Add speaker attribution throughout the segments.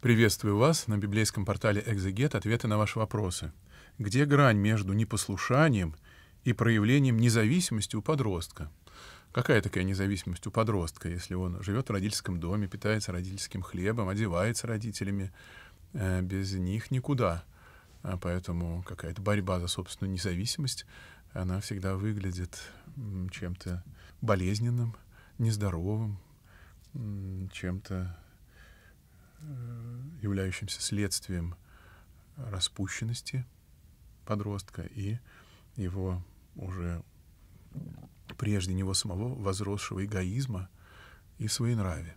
Speaker 1: Приветствую вас на библейском портале «Экзегет. Ответы на ваши вопросы». Где грань между непослушанием и проявлением независимости у подростка? Какая такая независимость у подростка, если он живет в родительском доме, питается родительским хлебом, одевается родителями? Э, без них никуда. А поэтому какая-то борьба за собственную независимость, она всегда выглядит чем-то болезненным, нездоровым, чем-то Э, являющимся следствием распущенности подростка и его уже прежде него самого возросшего эгоизма и своенравия.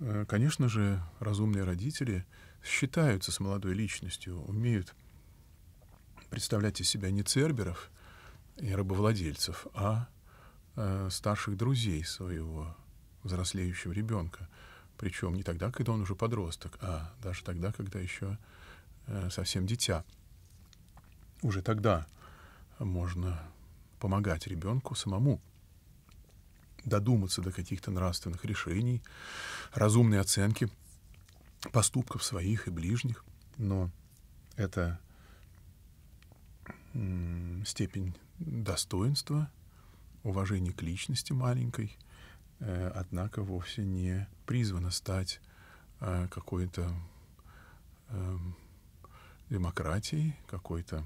Speaker 1: Э, конечно же, разумные родители считаются с молодой личностью, умеют представлять из себя не церберов и рабовладельцев, а э, старших друзей своего взрослеющего ребенка, причем не тогда, когда он уже подросток, а даже тогда, когда еще э, совсем дитя. Уже тогда можно помогать ребенку самому додуматься до каких-то нравственных решений, разумной оценки поступков своих и ближних. Но это степень достоинства, уважения к личности маленькой, Э, однако вовсе не призвана стать э, какой-то эм, демократией, какой-то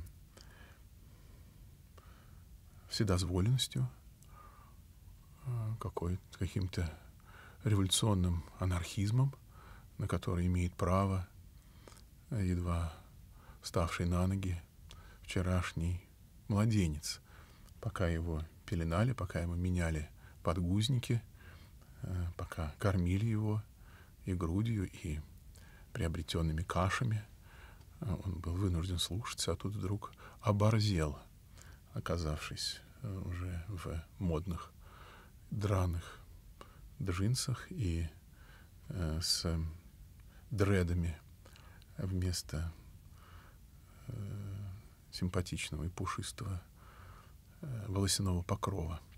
Speaker 1: вседозволенностью, э, какой каким-то революционным анархизмом, на который имеет право едва ставший на ноги вчерашний младенец, пока его пеленали, пока ему меняли подгузники — Э, пока кормили его и грудью, и приобретенными кашами. Э, он был вынужден слушаться, а тут вдруг оборзел, оказавшись э, уже в модных драных джинсах и с дредами вместо симпатичного и пушистого э, волосяного покрова —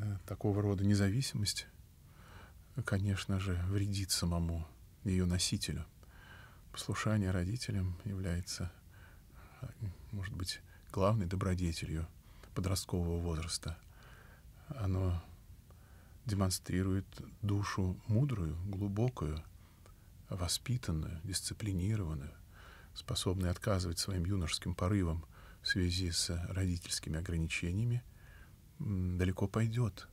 Speaker 1: Э, такого рода независимость, конечно же, вредит самому ее носителю. Послушание родителям является, э, может быть, главной добродетелью подросткового возраста. Оно демонстрирует душу мудрую, глубокую, воспитанную, дисциплинированную, способную отказывать своим юношеским порывам в связи с родительскими ограничениями – далеко пойдет.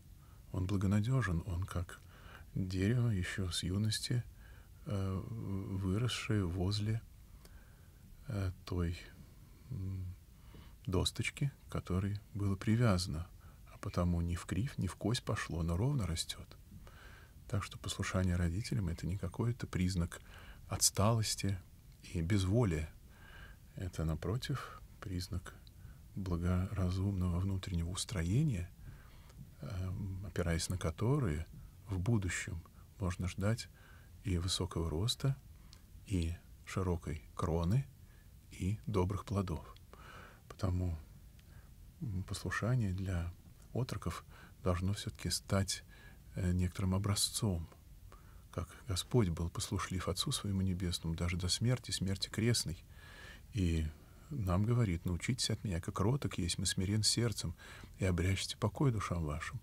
Speaker 1: Он благонадежен, он как дерево еще с юности, э, выросшее возле э, той досточки, к которой было привязано, а потому ни в крив, ни в кость пошло, но ровно растет. Так что послушание родителям — это не какой-то признак отсталости и безволия. Это, напротив, признак благоразумного внутреннего устроения, эм, опираясь на которые в будущем можно ждать и высокого роста, и широкой кроны, и добрых плодов. Потому послушание для отроков должно все-таки стать э, некоторым образцом, как Господь был послушлив Отцу Своему Небесному даже до смерти, смерти крестной. И нам говорит, научитесь от меня, как роток есть, мы смирен сердцем, и обрящите покой душам вашим.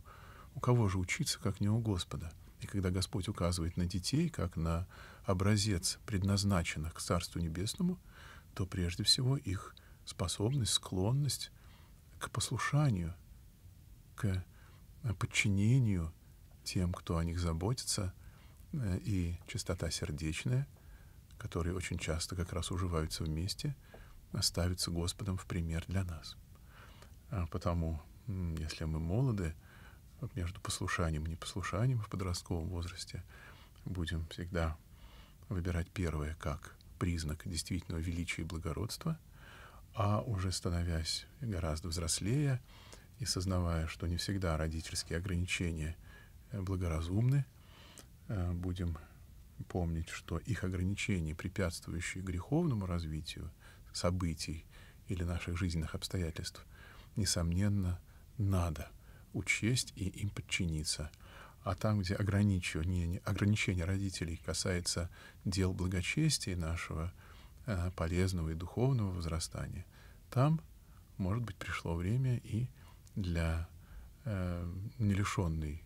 Speaker 1: У кого же учиться, как не у Господа? И когда Господь указывает на детей, как на образец, предназначенных к Царству Небесному, то прежде всего их способность, склонность к послушанию, к э, подчинению тем, кто о них заботится, э, и чистота сердечная, которые очень часто как раз уживаются вместе — ставится Господом в пример для нас. А потому, если мы молоды, между послушанием и непослушанием в подростковом возрасте будем всегда выбирать первое как признак действительного величия и благородства, а уже становясь гораздо взрослее и сознавая, что не всегда родительские ограничения э, благоразумны, э, будем помнить, что их ограничения, препятствующие греховному развитию — событий или наших жизненных обстоятельств, несомненно, надо учесть и им подчиниться. А там, где ограничение, ограничение родителей касается дел благочестия нашего э, полезного и духовного возрастания, там, может быть, пришло время и для э, не лишенной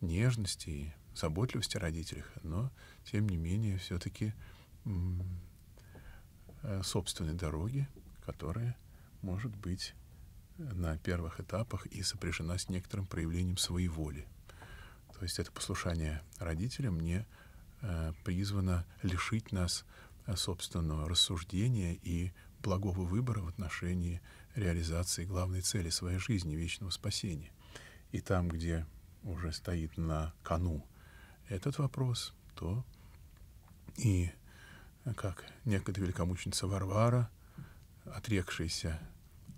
Speaker 1: нежности и заботливости родителей, но, тем не менее, все-таки Э, собственной дороги, которая может быть э, на первых этапах и сопряжена с некоторым проявлением своей воли. То есть это послушание родителям не э, призвано лишить нас собственного рассуждения и благого выбора в отношении реализации главной цели своей жизни — вечного спасения. И там, где уже стоит на кону этот вопрос, то и как некогда великомученица Варвара, отрекшаяся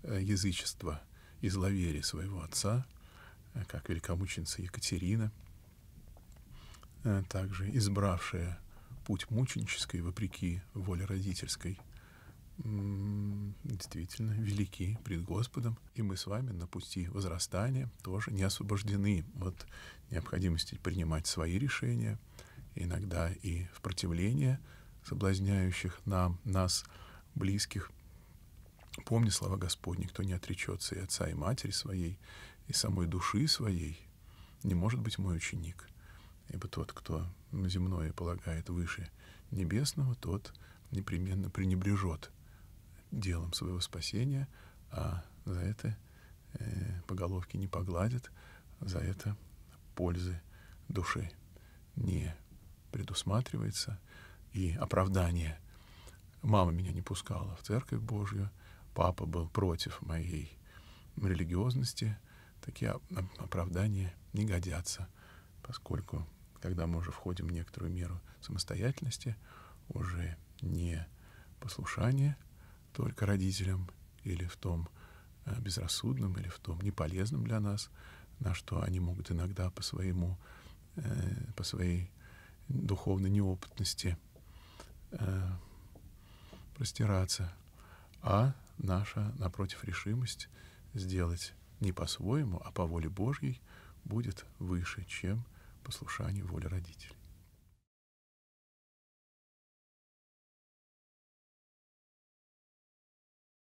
Speaker 1: э, язычества из лавери своего отца, э, как великомученица Екатерина, э, также избравшая путь мученической, вопреки воле родительской, действительно велики пред Господом, и мы с вами на пути возрастания тоже не освобождены от необходимости принимать свои решения, иногда и в противление соблазняющих нам, нас, близких. Помни слова Господни, кто не отречется и отца, и матери своей, и самой души своей, не может быть мой ученик. Ибо тот, кто земное полагает выше небесного, тот непременно пренебрежет делом своего спасения, а за это э, по головке не погладит, за это пользы души не предусматривается и оправдание. Мама меня не пускала в церковь Божью, папа был против моей религиозности. Такие оправдания не годятся, поскольку, когда мы уже входим в некоторую меру самостоятельности, уже не послушание только родителям или в том э, безрассудном, или в том неполезном для нас, на что они могут иногда по своему, э, по своей духовной неопытности Э, простираться, а наша, напротив, решимость сделать не по-своему, а по воле Божьей будет выше, чем послушание воли родителей.